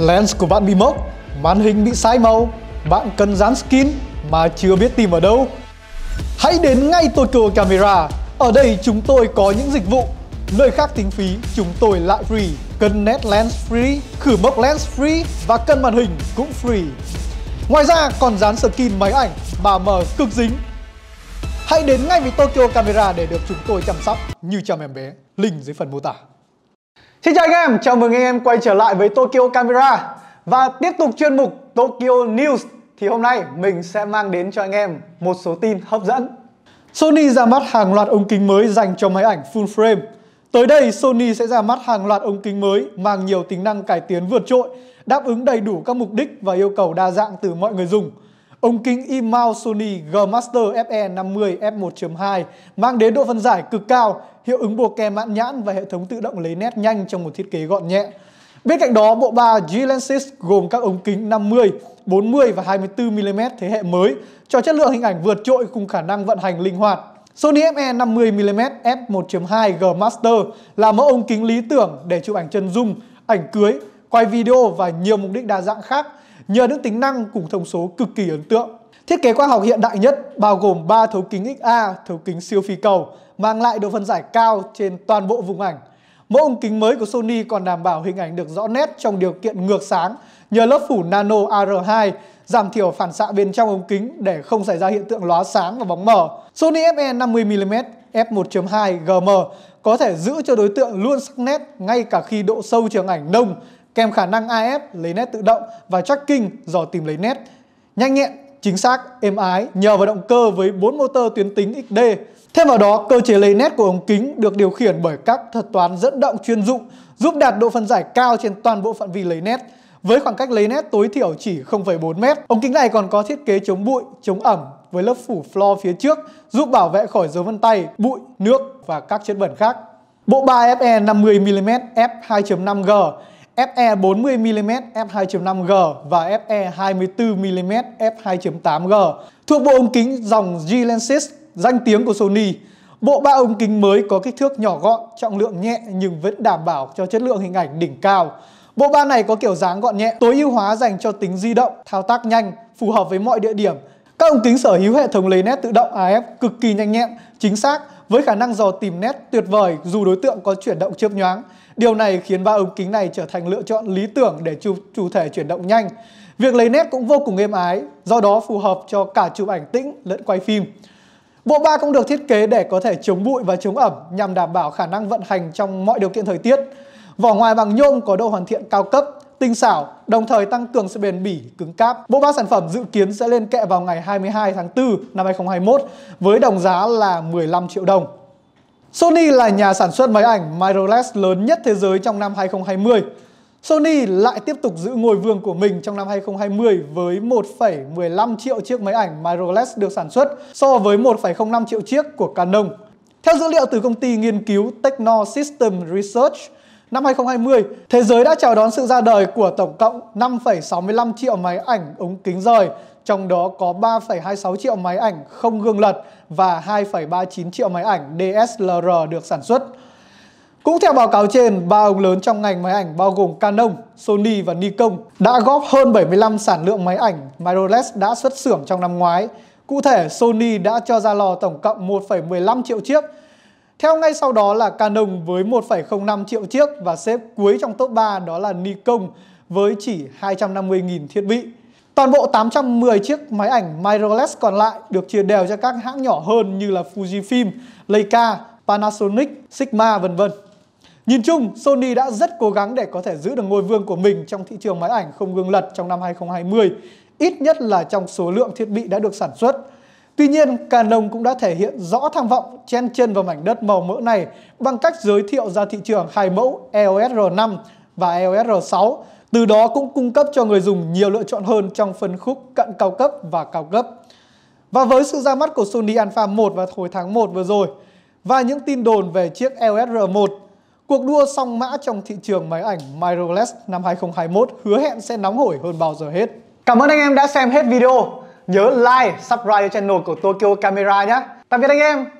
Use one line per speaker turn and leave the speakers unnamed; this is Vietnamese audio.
Lens của bạn bị mốc, màn hình bị sai màu, bạn cần dán skin mà chưa biết tìm ở đâu. Hãy đến ngay Tokyo Camera. Ở đây chúng tôi có những dịch vụ, nơi khác tính phí chúng tôi lại free. Cần nét lens free, khử mốc lens free và cân màn hình cũng free. Ngoài ra còn dán skin máy ảnh mà mờ cực dính. Hãy đến ngay với Tokyo Camera để được chúng tôi chăm sóc như chăm em bé. Link dưới phần mô tả. Xin chào anh em, chào mừng anh em quay trở lại với Tokyo Camera Và tiếp tục chuyên mục Tokyo News Thì hôm nay mình sẽ mang đến cho anh em một số tin hấp dẫn Sony ra mắt hàng loạt ống kính mới dành cho máy ảnh full frame Tới đây Sony sẽ ra mắt hàng loạt ống kính mới mang nhiều tính năng cải tiến vượt trội Đáp ứng đầy đủ các mục đích và yêu cầu đa dạng từ mọi người dùng Ống kính IMAU Sony G Master FE50 f1.2 mang đến độ phân giải cực cao, hiệu ứng bùa kè mãn nhãn và hệ thống tự động lấy nét nhanh trong một thiết kế gọn nhẹ. Bên cạnh đó, bộ ba G-Lenses gồm các ống kính 50, 40 và 24mm thế hệ mới cho chất lượng hình ảnh vượt trội cùng khả năng vận hành linh hoạt. Sony FE 50mm f1.2 G Master là mẫu ống kính lý tưởng để chụp ảnh chân dung, ảnh cưới, quay video và nhiều mục đích đa dạng khác nhờ những tính năng cùng thông số cực kỳ ấn tượng. Thiết kế khoa học hiện đại nhất bao gồm 3 thấu kính XA, thấu kính siêu phi cầu, mang lại độ phân giải cao trên toàn bộ vùng ảnh. Mẫu ống kính mới của Sony còn đảm bảo hình ảnh được rõ nét trong điều kiện ngược sáng nhờ lớp phủ nano AR2 giảm thiểu phản xạ bên trong ống kính để không xảy ra hiện tượng lóa sáng và bóng mờ. Sony FE 50mm f1.2 GM có thể giữ cho đối tượng luôn sắc nét ngay cả khi độ sâu trường ảnh nông kèm khả năng AF lấy nét tự động và tracking dò tìm lấy nét. Nhanh nhẹn, chính xác, êm ái nhờ vào động cơ với 4 motor tuyến tính XD. Thêm vào đó, cơ chế lấy nét của ống kính được điều khiển bởi các thuật toán dẫn động chuyên dụng, giúp đạt độ phân giải cao trên toàn bộ phạm vi lấy nét. Với khoảng cách lấy nét tối thiểu chỉ 0,4m, ống kính này còn có thiết kế chống bụi, chống ẩm với lớp phủ floor phía trước giúp bảo vệ khỏi dấu vân tay, bụi, nước và các chất bẩn khác. Bộ ba FE 50mm f2.5G FE 40mm f2.5G và FE 24mm f2.8G thuộc bộ ống kính dòng G-Lenses danh tiếng của Sony. Bộ ba ống kính mới có kích thước nhỏ gọn, trọng lượng nhẹ nhưng vẫn đảm bảo cho chất lượng hình ảnh đỉnh cao. Bộ ba này có kiểu dáng gọn nhẹ, tối ưu hóa dành cho tính di động, thao tác nhanh, phù hợp với mọi địa điểm. Các ống kính sở hữu hệ thống lấy nét tự động AF cực kỳ nhanh nhẹn, chính xác với khả năng dò tìm nét tuyệt vời dù đối tượng có chuyển động chớp nhoáng. Điều này khiến ba ống kính này trở thành lựa chọn lý tưởng để chụp chủ thể chuyển động nhanh. Việc lấy nét cũng vô cùng êm ái, do đó phù hợp cho cả chụp ảnh tĩnh lẫn quay phim. Bộ ba cũng được thiết kế để có thể chống bụi và chống ẩm nhằm đảm bảo khả năng vận hành trong mọi điều kiện thời tiết. Vỏ ngoài bằng nhôm có độ hoàn thiện cao cấp, tinh xảo, đồng thời tăng cường sự bền bỉ, cứng cáp. Bộ ba sản phẩm dự kiến sẽ lên kệ vào ngày 22 tháng 4 năm 2021 với đồng giá là 15 triệu đồng. Sony là nhà sản xuất máy ảnh mirrorless lớn nhất thế giới trong năm 2020. Sony lại tiếp tục giữ ngôi vương của mình trong năm 2020 với 1,15 triệu chiếc máy ảnh mirrorless được sản xuất so với 1,05 triệu chiếc của Canon. Theo dữ liệu từ công ty nghiên cứu Techno System Research, năm 2020, thế giới đã chào đón sự ra đời của tổng cộng 5,65 triệu máy ảnh ống kính rời, trong đó có 3,26 triệu máy ảnh không gương lật và 2,39 triệu máy ảnh DSLR được sản xuất. Cũng theo báo cáo trên, ba ông lớn trong ngành máy ảnh bao gồm Canon, Sony và Nikon đã góp hơn 75 sản lượng máy ảnh mirrorless đã xuất xưởng trong năm ngoái. Cụ thể, Sony đã cho ra lò tổng cộng 1,15 triệu chiếc theo ngay sau đó là Canon với 1,05 triệu chiếc và xếp cuối trong top 3 đó là Nikon với chỉ 250.000 thiết bị. Toàn bộ 810 chiếc máy ảnh mirrorless còn lại được chia đều cho các hãng nhỏ hơn như là Fujifilm, Leica, Panasonic, Sigma vân vân. Nhìn chung, Sony đã rất cố gắng để có thể giữ được ngôi vương của mình trong thị trường máy ảnh không gương lật trong năm 2020, ít nhất là trong số lượng thiết bị đã được sản xuất. Tuy nhiên, Canon cũng đã thể hiện rõ tham vọng chen chân vào mảnh đất màu mỡ này bằng cách giới thiệu ra thị trường hai mẫu EOS R5 và EOS R6, từ đó cũng cung cấp cho người dùng nhiều lựa chọn hơn trong phân khúc cận cao cấp và cao cấp. Và với sự ra mắt của Sony Alpha 1 vào hồi tháng 1 vừa rồi và những tin đồn về chiếc EOS R1, cuộc đua song mã trong thị trường máy ảnh mirrorless năm 2021 hứa hẹn sẽ nóng hổi hơn bao giờ hết. Cảm ơn anh em đã xem hết video. Nhớ like, subscribe cho channel của Tokyo Camera nhé Tạm biệt anh em